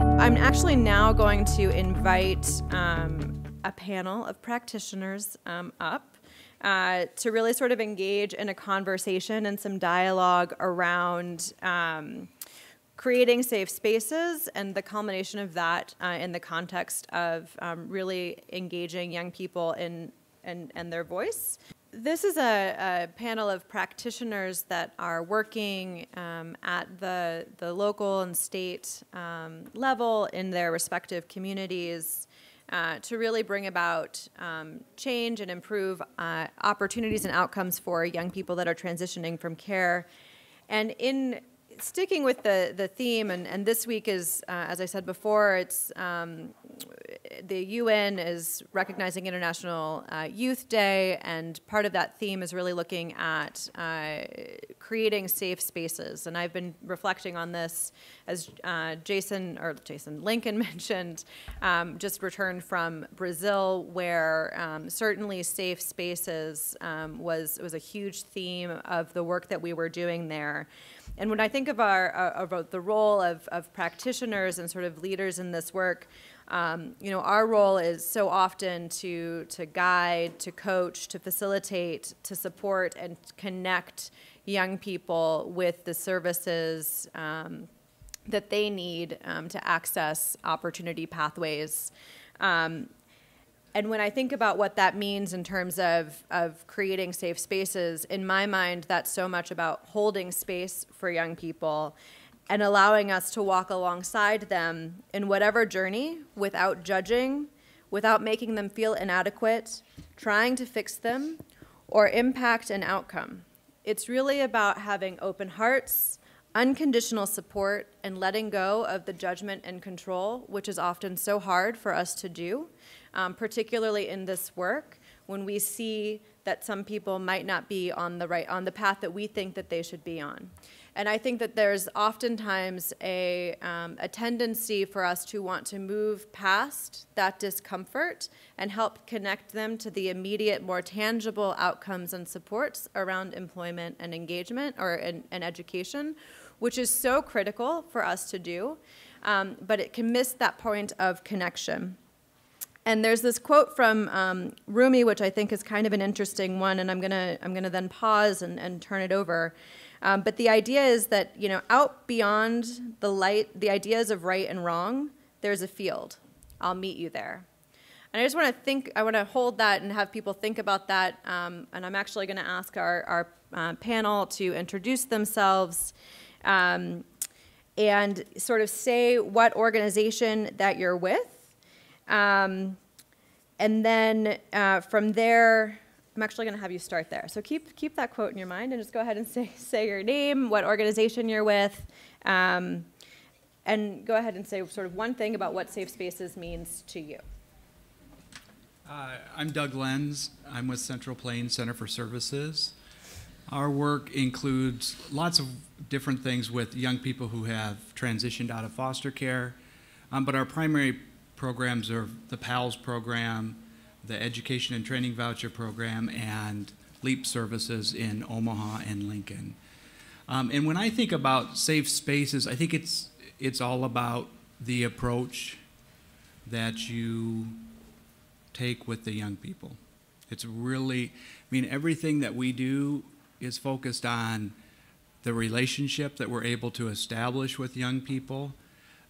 I'm actually now going to invite um, a panel of practitioners um, up uh, to really sort of engage in a conversation and some dialogue around um, creating safe spaces and the culmination of that uh, in the context of um, really engaging young people in, and and their voice this is a, a, panel of practitioners that are working um, at the, the local and state um, level in their respective communities uh, to really bring about um, change and improve uh, opportunities and outcomes for young people that are transitioning from care. And in sticking with the, the theme, and, and this week is, uh, as I said before, it's um, the UN is recognizing International uh, Youth Day, and part of that theme is really looking at uh, creating safe spaces. And I've been reflecting on this as uh, Jason or Jason Lincoln mentioned, um, just returned from Brazil, where um, certainly safe spaces um, was was a huge theme of the work that we were doing there. And when I think of our, uh, about uh, the role of, of practitioners and sort of leaders in this work, um, you know, our role is so often to, to guide, to coach, to facilitate, to support, and connect young people with the services um, that they need um, to access opportunity pathways. Um, and when I think about what that means in terms of, of creating safe spaces, in my mind, that's so much about holding space for young people and allowing us to walk alongside them in whatever journey without judging, without making them feel inadequate, trying to fix them, or impact an outcome. It's really about having open hearts, unconditional support, and letting go of the judgment and control, which is often so hard for us to do um, particularly in this work, when we see that some people might not be on the right on the path that we think that they should be on. And I think that there's oftentimes a, um, a tendency for us to want to move past that discomfort and help connect them to the immediate, more tangible outcomes and supports around employment and engagement or in, in education, which is so critical for us to do. Um, but it can miss that point of connection. And there's this quote from um, Rumi, which I think is kind of an interesting one, and I'm gonna I'm gonna then pause and, and turn it over. Um, but the idea is that you know out beyond the light, the ideas of right and wrong, there's a field. I'll meet you there. And I just want to think, I want to hold that and have people think about that. Um, and I'm actually going to ask our, our uh, panel to introduce themselves um, and sort of say what organization that you're with um, and then uh, from there, I'm actually going to have you start there. So keep, keep that quote in your mind and just go ahead and say, say your name, what organization you're with, um, and go ahead and say sort of one thing about what safe spaces means to you. Uh, I'm Doug Lenz. I'm with Central Plains Center for Services. Our work includes lots of different things with young people who have transitioned out of foster care, um, but our primary programs are the PALS program, the Education and Training Voucher Program, and LEAP services in Omaha and Lincoln. Um, and when I think about safe spaces, I think it's it's all about the approach that you take with the young people. It's really, I mean, everything that we do is focused on the relationship that we're able to establish with young people,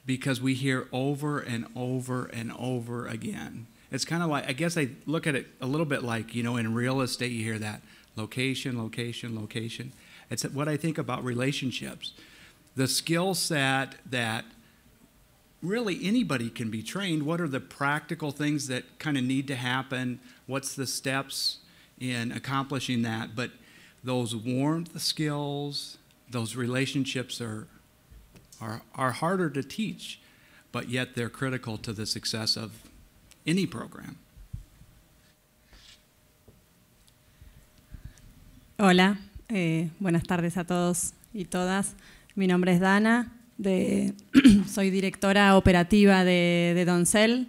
because we hear over and over and over again. It's kind of like, I guess I look at it a little bit like, you know, in real estate, you hear that location, location, location. It's what I think about relationships. The skill set that really anybody can be trained. What are the practical things that kind of need to happen? What's the steps in accomplishing that? But those warmth skills, those relationships are program. Hola, eh, buenas tardes a todos y todas. Mi nombre es Dana, soy directora operativa de, de Doncel.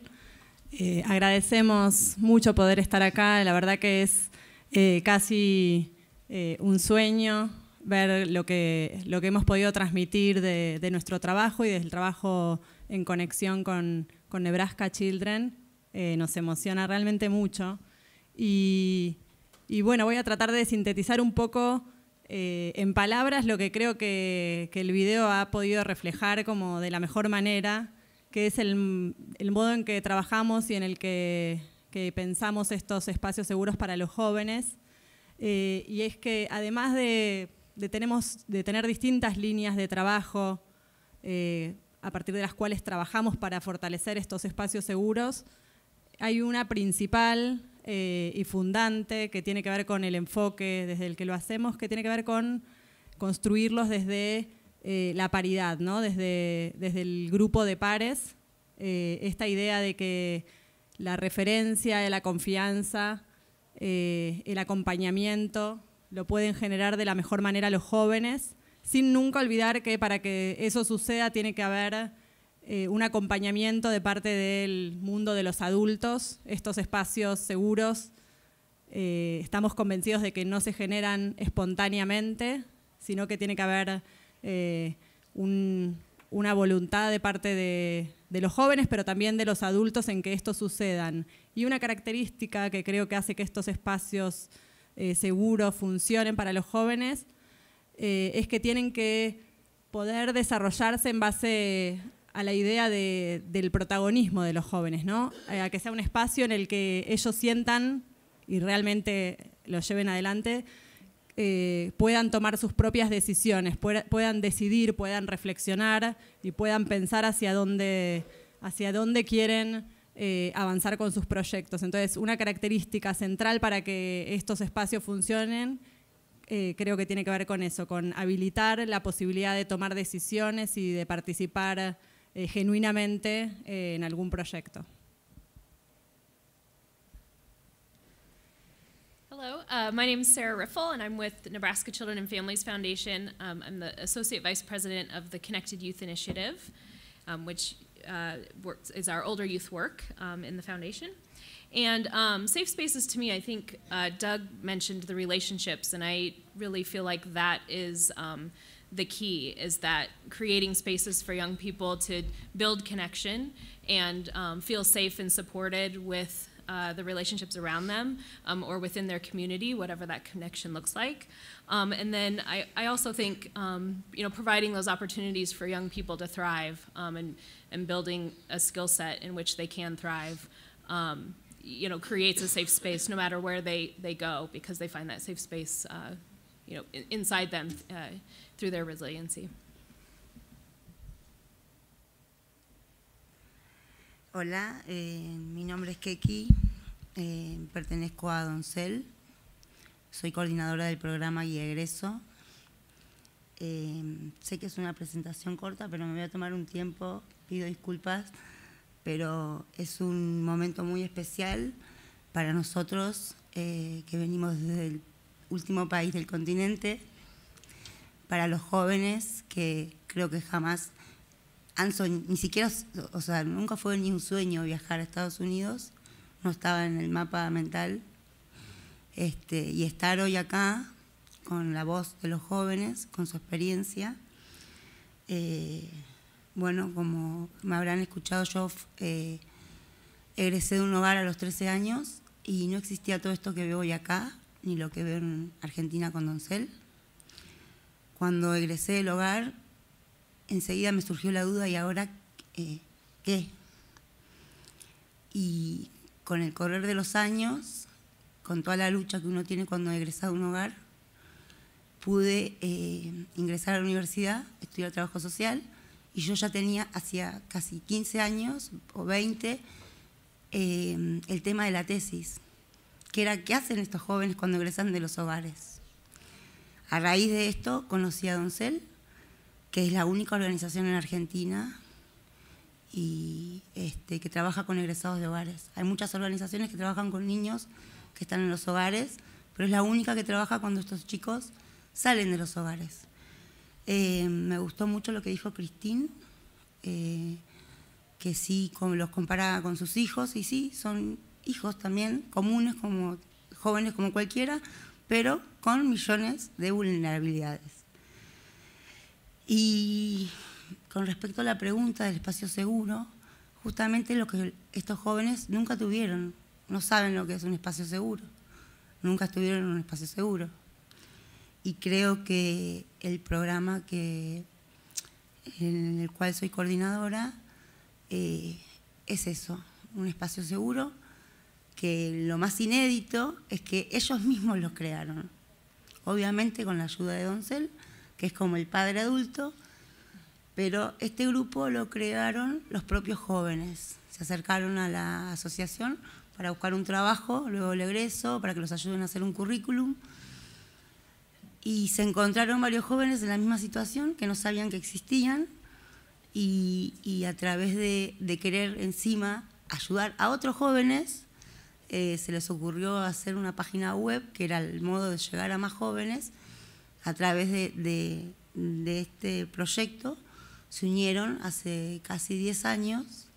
Eh, agradecemos mucho poder estar acá, la verdad que es eh, casi un sueño ver lo que, lo que hemos podido transmitir de, nuestro trabajo y del trabajo en conexión con, Nebraska Children. Eh, nos emociona realmente mucho. Y, bueno, voy a tratar de sintetizar un poco eh, en palabras lo que creo que, el video ha podido reflejar como de la mejor manera, que es el, modo en que trabajamos y en el que, pensamos estos espacios seguros para los jóvenes. Eh, y es que además de de, tener distintas líneas de trabajo eh, a partir de las cuales trabajamos para fortalecer estos espacios seguros. Hay una principal eh, y fundante que tiene que ver con el enfoque desde el que lo hacemos, que tiene que ver con construirlos desde eh, la paridad, desde, desde el grupo de pares, esta idea de que la referencia, la confianza, el acompañamiento lo pueden generar de la mejor manera los jóvenes, sin nunca olvidar que para que eso suceda tiene que haber eh, un acompañamiento de parte del mundo de los adultos, estos espacios seguros. Eh, estamos convencidos de que no se generan espontáneamente, sino que tiene que haber eh, una voluntad de parte de, de, los jóvenes, pero también de los adultos en que esto sucedan. Y una característica que creo que hace que estos espacios eh, seguro, funcionen para los jóvenes, eh, es que tienen que poder desarrollarse en base a la idea del protagonismo de los jóvenes, ¿no? Eh, a que sea un espacio en el que ellos sientan y realmente lo lleven adelante, puedan tomar sus propias decisiones, puedan decidir, puedan reflexionar y puedan pensar hacia dónde, hacia dónde quieren eh, avanzar con sus proyectos. Entonces, una característica central para que estos espacios funcionen eh, creo que tiene que ver con eso, con habilitar la posibilidad de tomar decisiones y de participar eh, genuinamente eh, en algún proyecto. Hello, uh, my name is Sarah Riffle, and I'm with Nebraska Children and Families Foundation. Um, I'm the Associate Vice President of the Connected Youth Initiative, um, which uh, works, is our older youth work um, in the foundation. And um, safe spaces to me, I think uh, Doug mentioned the relationships, and I really feel like that is um, the key is that creating spaces for young people to build connection and um, feel safe and supported with uh, the relationships around them um, or within their community, whatever that connection looks like. Um, and then I, I also think um, you know providing those opportunities for young people to thrive um, and, and building a skill set in which they can thrive um, you know creates a safe space no matter where they, they go because they find that safe space uh, you know inside them uh, through their resiliency. Hola, eh, mi nombre es Keki, eh, pertenezco a Doncel, soy coordinadora del programa Guía Egreso. Eh, sé que es una presentación corta, pero me voy a tomar un tiempo, pido disculpas, pero es un momento muy especial para nosotros que venimos desde el último país del continente, para los jóvenes que creo que jamás ni siquiera, o sea, nunca fue ni un sueño viajar a Estados Unidos, no estaba en el mapa mental. Este, y estar hoy acá con la voz de los jóvenes, con su experiencia. Eh, bueno, como me habrán escuchado, yo eh, egresé de un hogar a los 13 años y no existía todo esto que veo hoy acá, ni lo que veo en Argentina con Doncel. Cuando egresé del hogar, enseguida me surgió la duda, ¿y ahora eh, qué? Y con el correr de los años, con toda la lucha que uno tiene cuando egresa de un hogar, pude eh, ingresar a la universidad, estudiar trabajo social, y yo ya tenía hacía casi 15 años o 20 eh, el tema de la tesis, que era qué hacen estos jóvenes cuando egresan de los hogares. A raíz de esto conocí a Doncel, que es la única organización en Argentina y este, que trabaja con egresados de hogares. Hay muchas organizaciones que trabajan con niños que están en los hogares, pero es la única que trabaja cuando estos chicos salen de los hogares. Eh, me gustó mucho lo que dijo Cristín, eh, que sí los comparaba con sus hijos, y sí, son hijos también comunes, como jóvenes como cualquiera, pero con millones de vulnerabilidades. Y con respecto a la pregunta del espacio seguro, justamente lo que estos jóvenes nunca tuvieron, no saben lo que es un espacio seguro, nunca estuvieron en un espacio seguro. Y creo que el programa que, en el cual soy coordinadora eh, es eso, un espacio seguro, que lo más inédito es que ellos mismos lo crearon, obviamente con la ayuda de ONCEL que es como el padre adulto, pero este grupo lo crearon los propios jóvenes. Se acercaron a la asociación para buscar un trabajo, luego el egreso, para que los ayuden a hacer un currículum. Y se encontraron varios jóvenes en la misma situación que no sabían que existían y, a través de, querer encima ayudar a otros jóvenes, eh, se les ocurrió hacer una página web que era el modo de llegar a más jóvenes a través de, este proyecto se unieron hace casi 10 años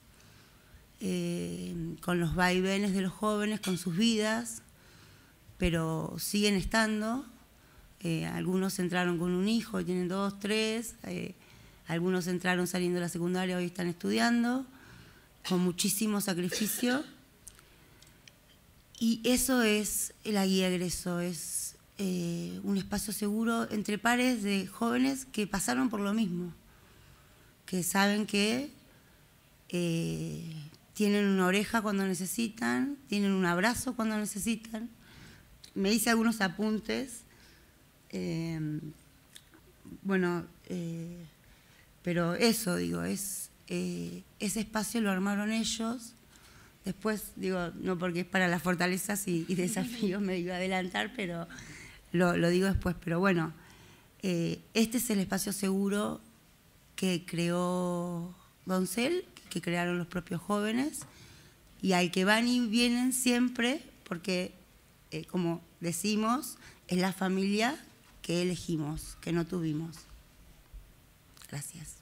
eh, con los vaivenes de los jóvenes, con sus vidas, pero siguen estando. Eh, algunos entraron con un hijo, tienen dos, tres. Eh, algunos entraron saliendo de la secundaria, hoy están estudiando, con muchísimo sacrificio. Y eso es la guía egreso, es eh, un espacio seguro entre pares de jóvenes que pasaron por lo mismo, que saben que eh, tienen una oreja cuando necesitan, tienen un abrazo cuando necesitan. Me hice algunos apuntes, eh, bueno, pero eso digo, es, ese espacio lo armaron ellos. Después, digo, no porque es para las fortalezas y desafíos me iba a adelantar, pero lo, digo después, pero bueno, eh, este es el espacio seguro que creó Doncel, que crearon los propios jóvenes, y al que van y vienen siempre, porque eh, como decimos, es la familia que elegimos, que no tuvimos. Gracias.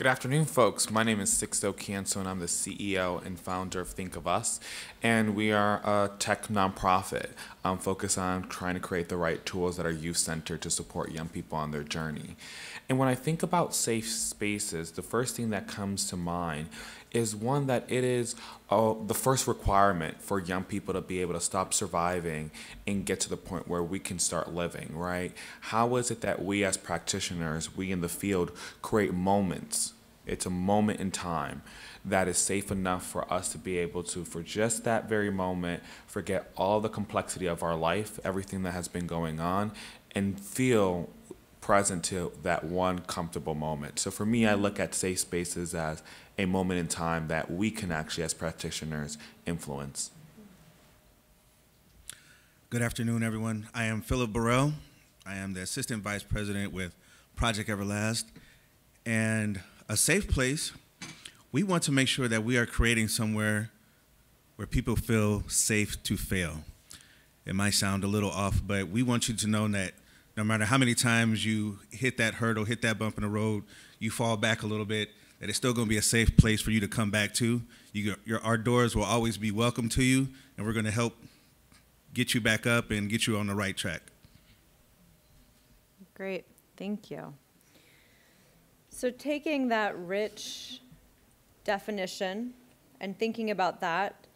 Good afternoon, folks. My name is Sixto Canso, and I'm the CEO and founder of Think of Us. And we are a tech nonprofit um, focused on trying to create the right tools that are youth centered to support young people on their journey. And when I think about safe spaces, the first thing that comes to mind is one that it is uh, the first requirement for young people to be able to stop surviving and get to the point where we can start living, right? How is it that we as practitioners, we in the field, create moments? It's a moment in time that is safe enough for us to be able to, for just that very moment, forget all the complexity of our life, everything that has been going on, and feel present to that one comfortable moment. So for me, I look at safe spaces as a moment in time that we can actually, as practitioners, influence. Good afternoon, everyone. I am Philip Burrell. I am the Assistant Vice President with Project Everlast. And a safe place, we want to make sure that we are creating somewhere where people feel safe to fail. It might sound a little off, but we want you to know that no matter how many times you hit that hurdle, hit that bump in the road, you fall back a little bit, that it's still going to be a safe place for you to come back to. You, your, our doors will always be welcome to you, and we're going to help get you back up and get you on the right track. Great, thank you. So, taking that rich definition and thinking about that,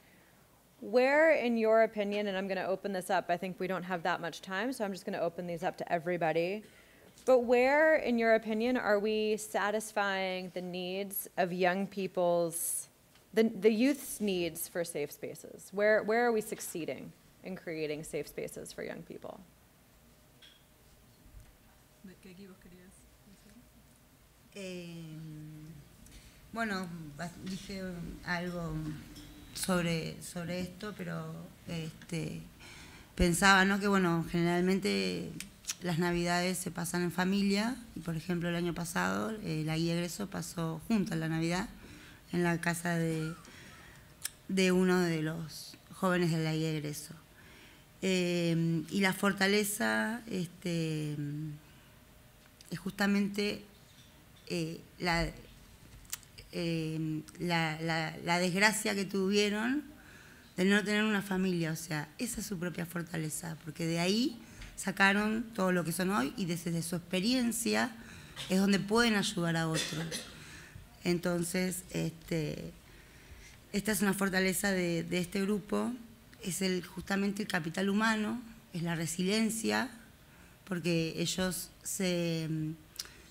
where, in your opinion, and I'm going to open this up, I think we don't have that much time, so I'm just going to open these up to everybody. But where, in your opinion, are we satisfying the needs of young people's, the, the youth's needs for safe spaces? Where, where are we succeeding in creating safe spaces for young people? Eh, bueno, dije algo sobre, sobre esto, pero este, pensaba ¿no? que bueno, generalmente las navidades se pasan en familia, y por ejemplo el año pasado eh, la guía egreso pasó junto a la Navidad en la casa de, de uno de los jóvenes de la guía egreso. Eh, y la fortaleza este, es justamente eh, la, Em, la, desgracia que tuvieron de no tener una familia. O sea, esa es su propia fortaleza, porque de ahí sacaron todo lo que son hoy y desde su experiencia es donde pueden ayudar a otros. Entonces, este, esta es una fortaleza de, de este grupo, es el, justamente el capital humano, es la resiliencia, porque ellos se em,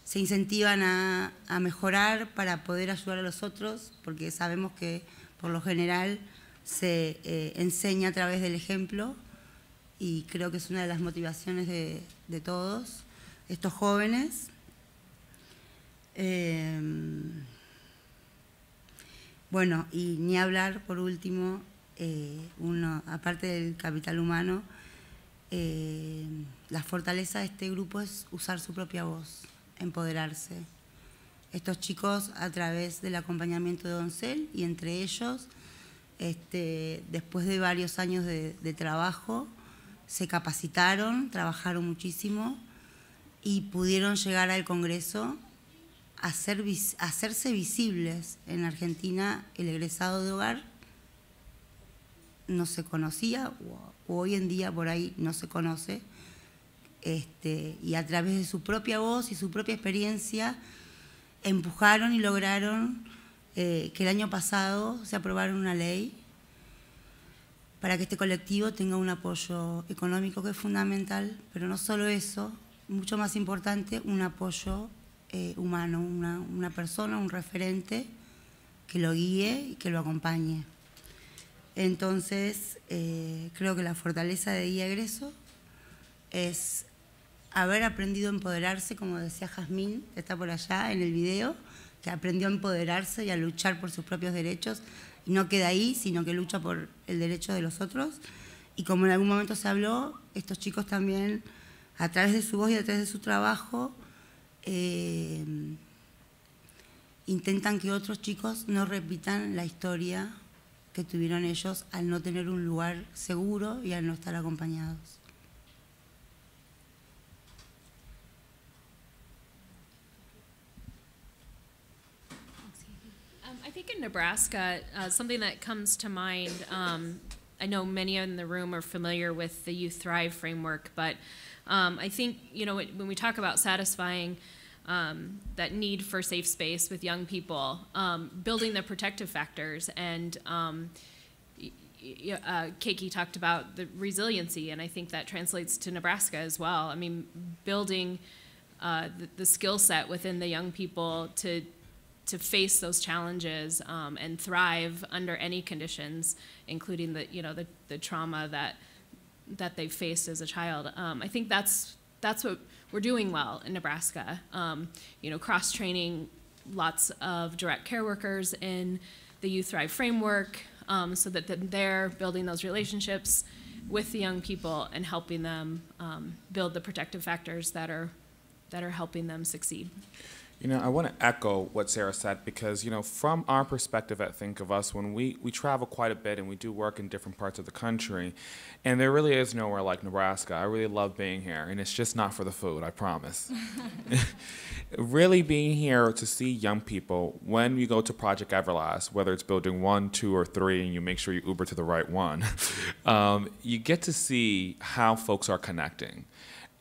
se incentivan a, mejorar para poder ayudar a los otros, porque sabemos que por lo general se eh, enseña a través del ejemplo y creo que es una de las motivaciones de, todos estos jóvenes. Em, bueno, y ni hablar, por último, eh, uno, aparte del capital humano, eh, la fortaleza de este grupo es usar su propia voz empoderarse. Estos chicos a través del acompañamiento de Doncel y entre ellos, este, después de varios años de, trabajo, se capacitaron, trabajaron muchísimo y pudieron llegar al Congreso a, a hacerse visibles. En Argentina el egresado de hogar no se conocía, o hoy en día por ahí no se conoce, este, y a través de su propia voz y su propia experiencia empujaron y lograron eh, que el año pasado se aprobara una ley para que este colectivo tenga un apoyo económico que es fundamental, pero no solo eso, mucho más importante, un apoyo eh, humano, una, persona, un referente que lo guíe y que lo acompañe. Entonces, eh, creo que la fortaleza de Día Egreso es haber aprendido a empoderarse, como decía Jazmín, que está por allá en el video, que aprendió a empoderarse y a luchar por sus propios derechos, y no queda ahí, sino que lucha por el derecho de los otros. Y como en algún momento se habló, estos chicos también, a través de su voz y a través de su trabajo, eh, intentan que otros chicos no repitan la historia que tuvieron ellos al no tener un lugar seguro y al no estar acompañados. Nebraska, uh, something that comes to mind, um, I know many in the room are familiar with the Youth Thrive framework, but um, I think, you know, when we talk about satisfying um, that need for safe space with young people, um, building the protective factors and um, uh, Keiki talked about the resiliency, and I think that translates to Nebraska as well. I mean, building uh, the, the skill set within the young people to to face those challenges um, and thrive under any conditions, including the you know the, the trauma that that they faced as a child. Um, I think that's that's what we're doing well in Nebraska. Um, you know, cross training lots of direct care workers in the Youth Thrive framework, um, so that they're building those relationships with the young people and helping them um, build the protective factors that are that are helping them succeed. You know, I want to echo what Sarah said because, you know, from our perspective at Think of Us, when we, we travel quite a bit and we do work in different parts of the country, and there really is nowhere like Nebraska. I really love being here, and it's just not for the food, I promise. really being here to see young people when you go to Project Everlast, whether it's building one, two, or three, and you make sure you Uber to the right one, um, you get to see how folks are connecting.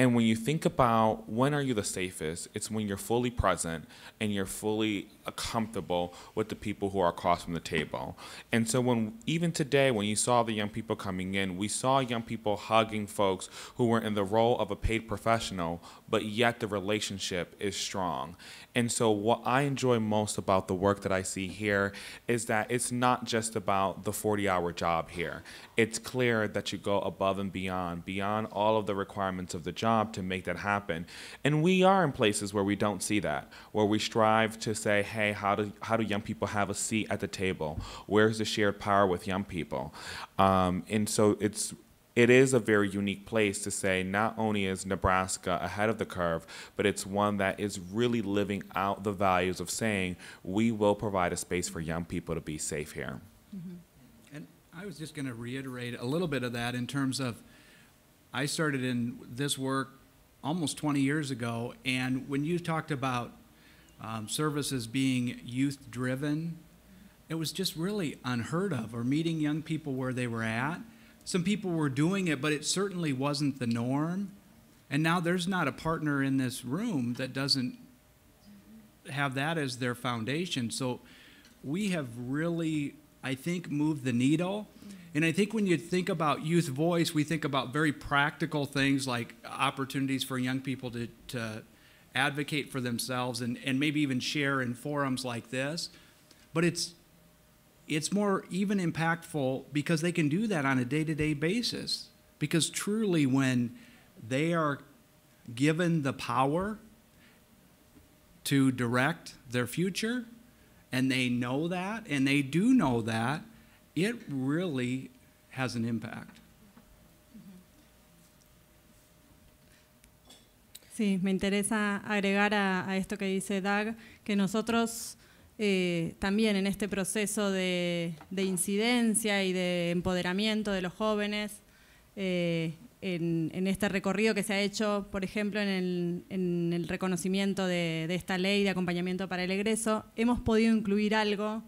And when you think about when are you the safest, it's when you're fully present and you're fully comfortable with the people who are across from the table. And so when even today, when you saw the young people coming in, we saw young people hugging folks who were in the role of a paid professional, but yet the relationship is strong. And so what I enjoy most about the work that I see here is that it's not just about the 40-hour job here. It's clear that you go above and beyond, beyond all of the requirements of the job to make that happen. And we are in places where we don't see that, where we strive to say, hey, how do, how do young people have a seat at the table? Where's the shared power with young people? Um, and so it's it is a very unique place to say not only is Nebraska ahead of the curve, but it's one that is really living out the values of saying we will provide a space for young people to be safe here. Mm -hmm. And I was just going to reiterate a little bit of that in terms of I started in this work almost 20 years ago, and when you talked about um, services being youth driven. It was just really unheard of, or meeting young people where they were at. Some people were doing it, but it certainly wasn't the norm. And now there's not a partner in this room that doesn't have that as their foundation. So we have really, I think, moved the needle. And I think when you think about youth voice, we think about very practical things like opportunities for young people to, to advocate for themselves and, and maybe even share in forums like this. But it's, it's more even impactful because they can do that on a day to day basis. Because truly, when they are given the power to direct their future, and they know that, and they do know that, it really has an impact. Sí, me interesa agregar a, esto que dice Dag, que nosotros eh, también en este proceso de, incidencia y de empoderamiento de los jóvenes, eh, en, este recorrido que se ha hecho, por ejemplo, en el, reconocimiento de, de, esta ley de acompañamiento para el egreso, hemos podido incluir algo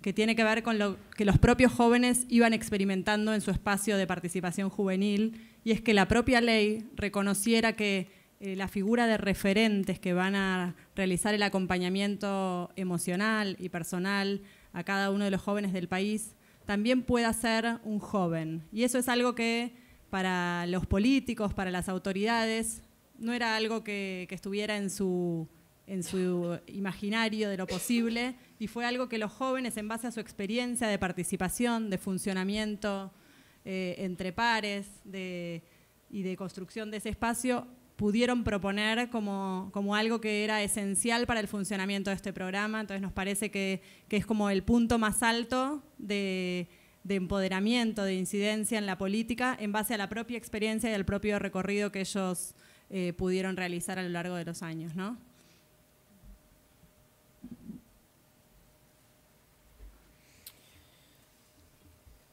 que tiene que ver con lo que los propios jóvenes iban experimentando en su espacio de participación juvenil, y es que la propia ley reconociera que eh, la figura de referentes que van a realizar el acompañamiento emocional y personal a cada uno de los jóvenes del país, también pueda ser un joven. Y eso es algo que para los políticos, para las autoridades, no era algo que, estuviera en su, en su imaginario de lo posible y fue algo que los jóvenes, en base a su experiencia de participación, de funcionamiento eh, entre pares y de construcción de ese espacio, pudieron proponer como, algo que era esencial para el funcionamiento de este programa. Entonces nos parece que, es como el punto más alto de, empoderamiento, de incidencia en la política, en base a la propia experiencia y al propio recorrido que ellos eh, pudieron realizar a lo largo de los años. ¿no?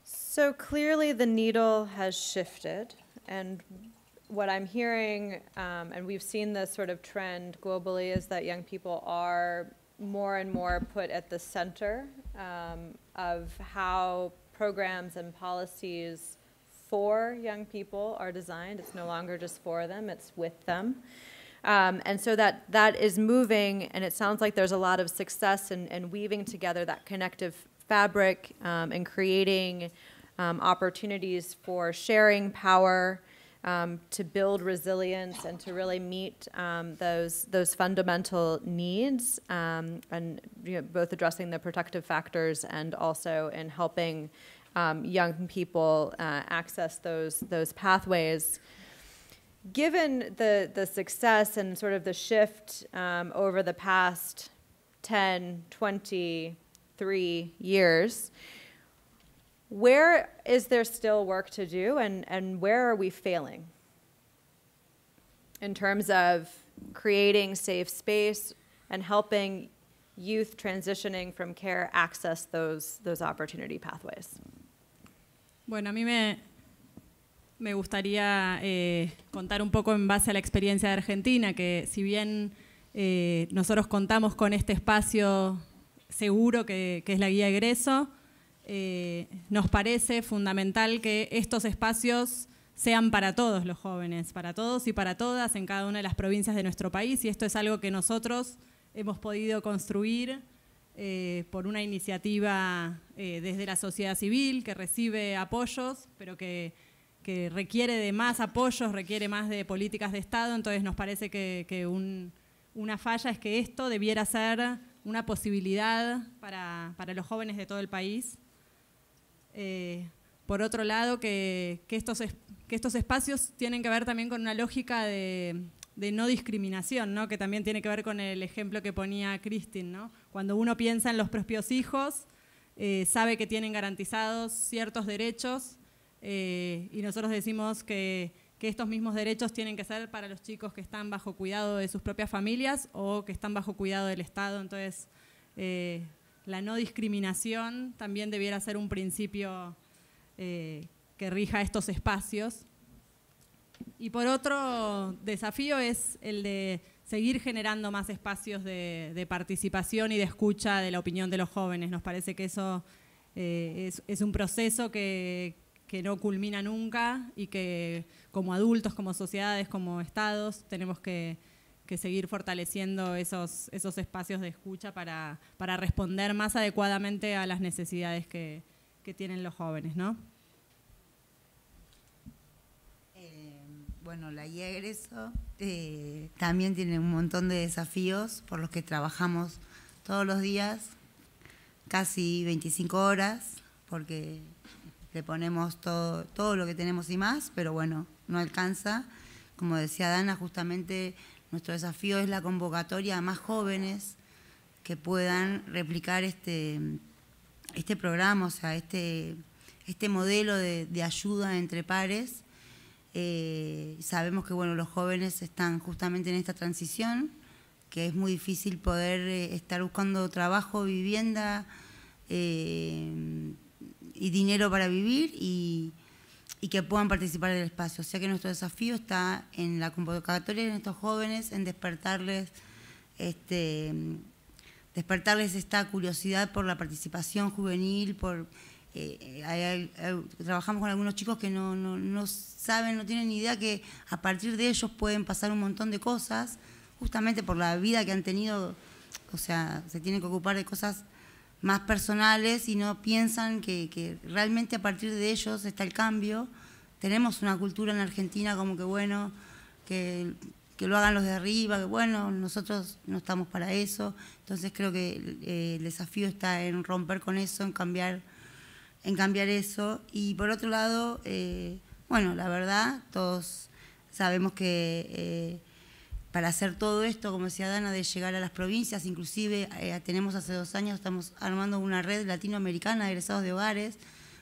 So clearly the needle has shifted and what I'm hearing, um, and we've seen this sort of trend globally, is that young people are more and more put at the center um, of how programs and policies for young people are designed. It's no longer just for them, it's with them. Um, and so that, that is moving, and it sounds like there's a lot of success in, in weaving together that connective fabric um, and creating um, opportunities for sharing power um, to build resilience and to really meet um, those those fundamental needs um, and you know, both addressing the protective factors and also in helping um, young people uh, access those those pathways given the the success and sort of the shift um, over the past 10 23 years where is there still work to do and, and where are we failing? In terms of creating safe space and helping youth transitioning from care access those, those opportunity pathways. Bueno, a mí me, me gustaría eh, contar un poco en base a la experiencia de Argentina, que si bien eh, nosotros contamos con este espacio seguro que, que es la guía egreso, Eh, nos parece fundamental que estos espacios sean para todos los jóvenes, para todos y para todas en cada una de las provincias de nuestro país y esto es algo que nosotros hemos podido construir eh, por una iniciativa eh, desde la sociedad civil que recibe apoyos, pero que, que, requiere de más apoyos, requiere más de políticas de Estado, entonces nos parece que, una falla es que esto debiera ser una posibilidad para los jóvenes de todo el país eh, por otro lado, que, estos estos espacios tienen que ver también con una lógica de, no discriminación, ¿no? que también tiene que ver con el ejemplo que ponía Christine. ¿no? Cuando uno piensa en los propios hijos, eh, sabe que tienen garantizados ciertos derechos eh, y nosotros decimos que, estos mismos derechos tienen que ser para los chicos que están bajo cuidado de sus propias familias o que están bajo cuidado del Estado. Entonces, la no discriminación también debiera ser un principio eh, que rija estos espacios. Y por otro desafío es el de seguir generando más espacios de, participación y de escucha de la opinión de los jóvenes. Nos parece que eso eh, es, un proceso que no culmina nunca y que como adultos, como sociedades, como estados, tenemos que, que seguir fortaleciendo esos, esos espacios de escucha para, para responder más adecuadamente a las necesidades que, tienen los jóvenes, ¿no? Eh, bueno, la guía eh, también tiene un montón de desafíos por los que trabajamos todos los días, casi 25 horas, porque le ponemos todo, todo lo que tenemos y más, pero bueno, no alcanza. Como decía Dana, justamente nuestro desafío es la convocatoria a más jóvenes que puedan replicar este, este programa, o sea, este, este modelo de, ayuda entre pares. Eh, sabemos que bueno, los jóvenes están justamente en esta transición, que es muy difícil poder eh, estar buscando trabajo, vivienda eh, y dinero para vivir y y que puedan participar del espacio. O sea que nuestro desafío está en la convocatoria de estos jóvenes, en despertarles, este, despertarles esta curiosidad por la participación juvenil, por eh, eh, trabajamos con algunos chicos que no, no, no, saben, no tienen ni idea que a partir de ellos pueden pasar un montón de cosas, justamente por la vida que han tenido, o sea, se tienen que ocupar de cosas más personales y no piensan que, realmente a partir de ellos está el cambio. Tenemos una cultura en Argentina como que bueno, que, lo hagan los de arriba, que bueno, nosotros no estamos para eso. Entonces creo que eh, el desafío está en romper con eso, en cambiar, en cambiar eso. Y por otro lado, eh, bueno, la verdad, todos sabemos que eh, para hacer todo esto, como decía Dana, de llegar a las provincias, inclusive eh, tenemos hace dos años, estamos armando una red latinoamericana de egresados de hogares,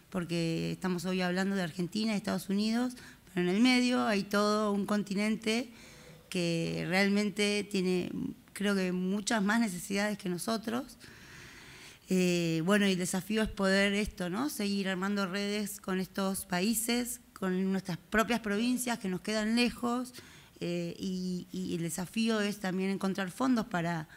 porque estamos hoy hablando de Argentina y Estados Unidos, pero en el medio hay todo un continente que realmente tiene, creo que, muchas más necesidades que nosotros. Eh, bueno, y el desafío es poder esto, ¿no? Seguir armando redes con estos países, con nuestras propias provincias que nos quedan lejos eh, y, el desafío es también encontrar fondos para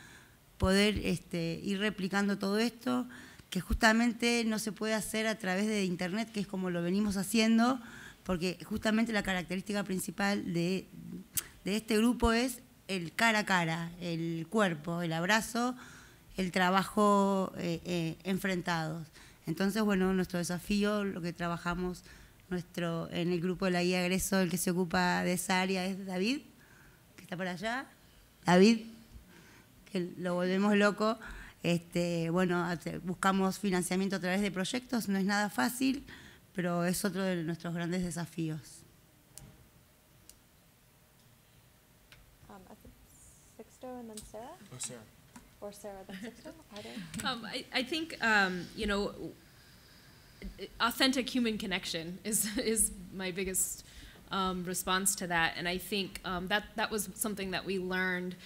poder este, ir replicando todo esto, que justamente no se puede hacer a través de Internet, que es como lo venimos haciendo, porque justamente la característica principal de, este grupo es el cara a cara, el cuerpo, el abrazo, el trabajo eh, eh, enfrentados. Entonces, bueno, nuestro desafío, lo que trabajamos nuestro, en el grupo de la guía egreso, el que se ocupa de esa área es David, que está por allá. David, que lo volvemos loco. Este, bueno, buscamos financiamiento a través de proyectos, no es nada fácil, pero es otro de nuestros grandes desafíos. Um, think and then um, I think, um, you know, authentic human connection is is my biggest um, response to that, and I think um, that that was something that we learned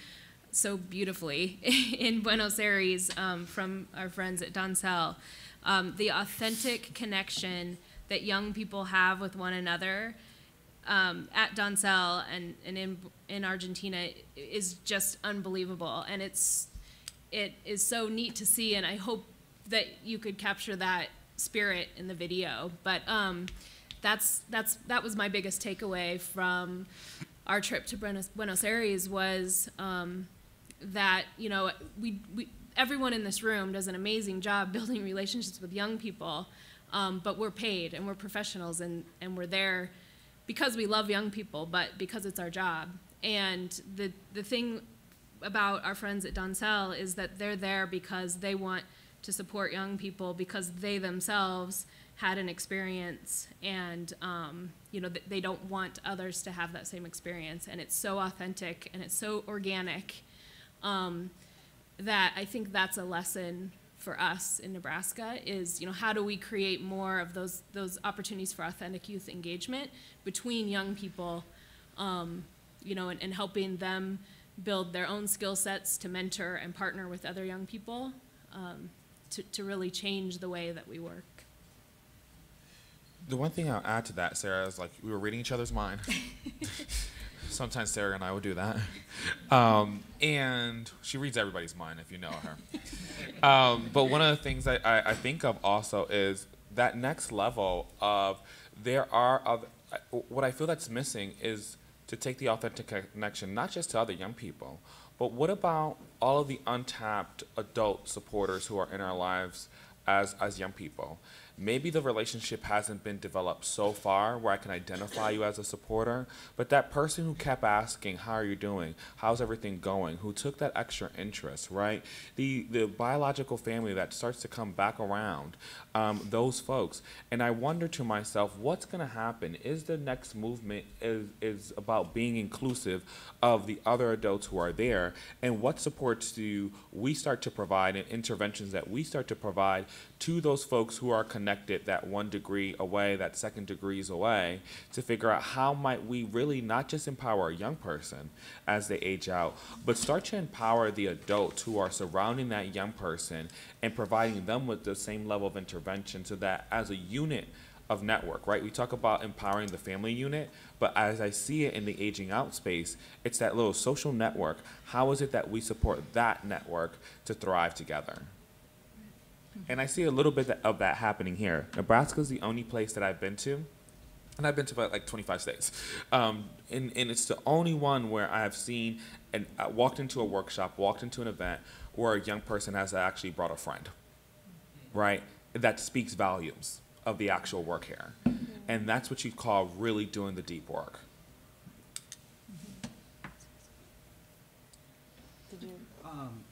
so beautifully in Buenos Aires um, from our friends at Doncel. Um, the authentic connection that young people have with one another um, at Doncel and, and in, in Argentina is just unbelievable. And it's, it is so neat to see, and I hope that you could capture that spirit in the video. But um, that's that's that was my biggest takeaway from our trip to Buenos, Aires was um, that you know we, we everyone in this room does an amazing job building relationships with young people, um, but we're paid and we're professionals and and we're there because we love young people, but because it's our job. And the the thing about our friends at Doncel is that they're there because they want to support young people because they themselves had an experience and um, you know they don't want others to have that same experience and it's so authentic and it's so organic um, that i think that's a lesson for us in nebraska is you know how do we create more of those those opportunities for authentic youth engagement between young people um, you know and, and helping them build their own skill sets to mentor and partner with other young people um, to, to really change the way that we work. The one thing I'll add to that, Sarah, is like we were reading each other's mind. Sometimes Sarah and I would do that. Um, and she reads everybody's mind if you know her. Um, but one of the things that I, I think of also is that next level of there are of uh, what I feel that's missing is to take the authentic connection, not just to other young people, but what about all of the untapped adult supporters who are in our lives as, as young people? maybe the relationship hasn't been developed so far where I can identify you as a supporter, but that person who kept asking, how are you doing? How's everything going? Who took that extra interest, right? The, the biological family that starts to come back around, um, those folks. And I wonder to myself, what's gonna happen? Is the next movement is, is about being inclusive of the other adults who are there and what supports do we start to provide and interventions that we start to provide to those folks who are connected that one degree away, that second degrees away, to figure out how might we really not just empower a young person as they age out, but start to empower the adults who are surrounding that young person and providing them with the same level of intervention so that as a unit, of network, right? We talk about empowering the family unit, but as I see it in the aging out space, it's that little social network. How is it that we support that network to thrive together? And I see a little bit of that happening here. Nebraska is the only place that I've been to, and I've been to about like 25 states. Um, and, and it's the only one where I've seen and I uh, walked into a workshop, walked into an event where a young person has actually brought a friend, right? That speaks volumes of the actual work here. And that's what you call really doing the deep work. Um,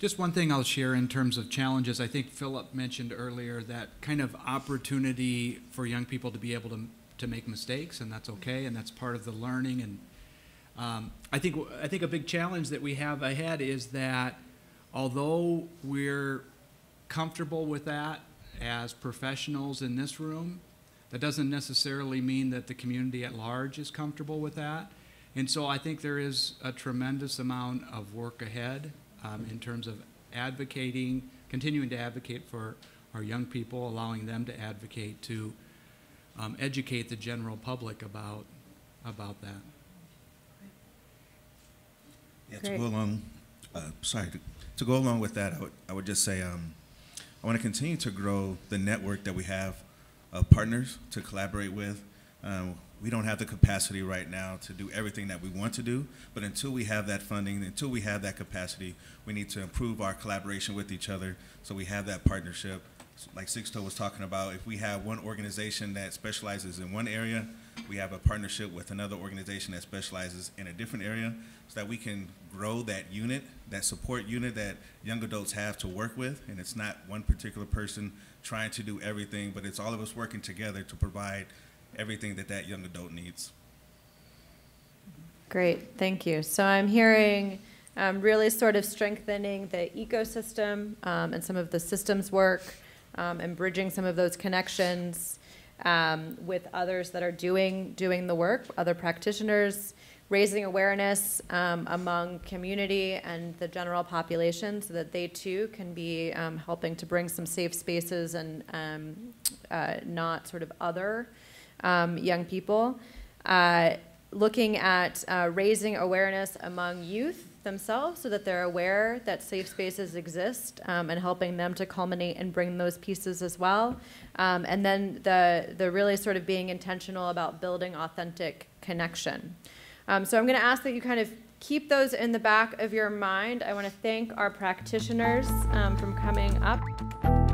just one thing I'll share in terms of challenges. I think Philip mentioned earlier that kind of opportunity for young people to be able to, to make mistakes, and that's okay, and that's part of the learning. And um, I think I think a big challenge that we have ahead is that although we're comfortable with that as professionals in this room, that doesn't necessarily mean that the community at large is comfortable with that. And so I think there is a tremendous amount of work ahead um, in terms of advocating, continuing to advocate for our young people, allowing them to advocate to um, educate the general public about about that. Yeah, to go along, uh, sorry, to, to, go along with that, I would, just say um, I want to continue to grow the network that we have of partners to collaborate with. Uh, we don't have the capacity right now to do everything that we want to do, but until we have that funding, until we have that capacity, we need to improve our collaboration with each other so we have that partnership. Like Sixto was talking about, if we have one organization that specializes in one area, we have a partnership with another organization that specializes in a different area so that we can grow that unit, that support unit that young adults have to work with. And it's not one particular person trying to do everything, but it's all of us working together to provide everything that that young adult needs. Great, thank you. So I'm hearing um, really sort of strengthening the ecosystem um, and some of the systems work um, and bridging some of those connections um, with others that are doing, doing the work, other practitioners, raising awareness um, among community and the general population so that they too can be um, helping to bring some safe spaces and uh, not sort of other um, young people. Uh, looking at uh, raising awareness among youth themselves so that they're aware that safe spaces exist um, and helping them to culminate and bring those pieces as well. Um, and then the, the really sort of being intentional about building authentic connection. Um, so I'm going to ask that you kind of keep those in the back of your mind. I want to thank our practitioners um, from coming up.